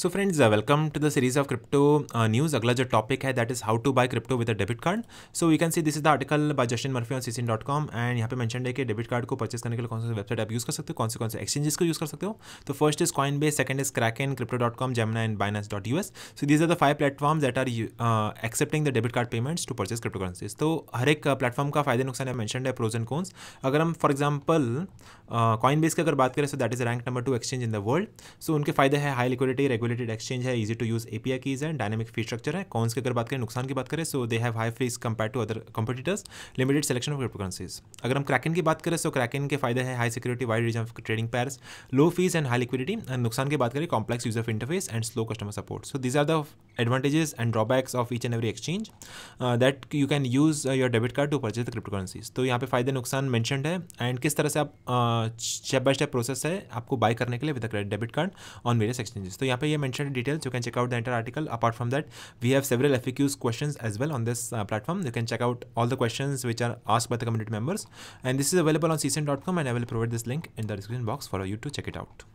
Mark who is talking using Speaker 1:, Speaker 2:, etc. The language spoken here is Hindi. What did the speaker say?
Speaker 1: So friends welcome to the series of crypto news अगला जो टॉपिक है that is how to buy crypto with a debit card so we can see this is the article by Justin Murphy on C dot com and यहाँ पे मैंशन है कि डेबिट कार्ड को परचेस करने के लिए कौन सा वेबसाइट आप यूज़ कर सकते हो कौन से कौन से एक्सचेंजेस को यूज़ कर सकते हो तो first is Coinbase second is Kraken crypto dot com Gemini and Binance dot U S so these are the five platform that are accepting the debit card payments to purchase crypto currencies तो हर एक प्लेटफॉर्म uh, का फायदे नुकसान है मैंशन है प्रोज एंड कॉन्स अगर हम फॉर एग्जाम्पल कॉइन बेस की अगर बात करें so that is rank number two exchange in the world so उनके फायदे है high liquidity regular regulated exchange है easy to use API keys है डायनेमिक फी स्ट्रक्चर है कॉन्स की अगर बात करें नुकसान की बात करें so they have high fees compare to other competitors limited selection of cryptocurrencies अगर हम क्रैकन की बात करें सो क्रैकन के फायदे हैं high security wide region of trading pairs low fees and high liquidity नुकसान की बात करें complex use of interface and slow customer support so these are the advantages and drawbacks of each and every exchange that you can use your debit card to purchase the cryptocurrencies तो यहाँ पे फायदे नुकसान मैंशन है एंड किस तरह से आप स्टेप बाय स्टेप प्रोसेस है आपको बाय करने के लिए with debit card on various exchanges तो यहाँ पे already mentioned details. You can check out the entire article. Apart from that, we have several FAQs questions as well on this uh, platform. You can check out all the questions which are asked by the community members. And this is available on csen.com and I will provide this link in the description box for you to check it out.